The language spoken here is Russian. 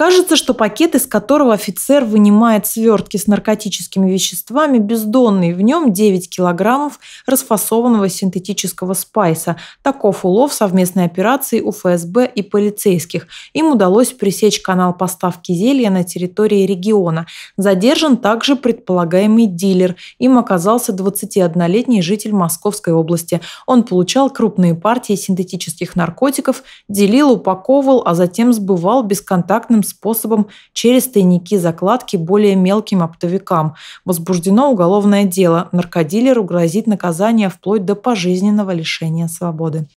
Кажется, что пакет, из которого офицер вынимает свертки с наркотическими веществами, бездонный. В нем 9 килограммов расфасованного синтетического спайса. Таков улов совместной операции у ФСБ и полицейских. Им удалось пресечь канал поставки зелья на территории региона. Задержан также предполагаемый дилер. Им оказался 21-летний житель Московской области. Он получал крупные партии синтетических наркотиков, делил, упаковывал, а затем сбывал бесконтактным способом через тайники закладки более мелким оптовикам. Возбуждено уголовное дело. Наркодилеру грозит наказание вплоть до пожизненного лишения свободы.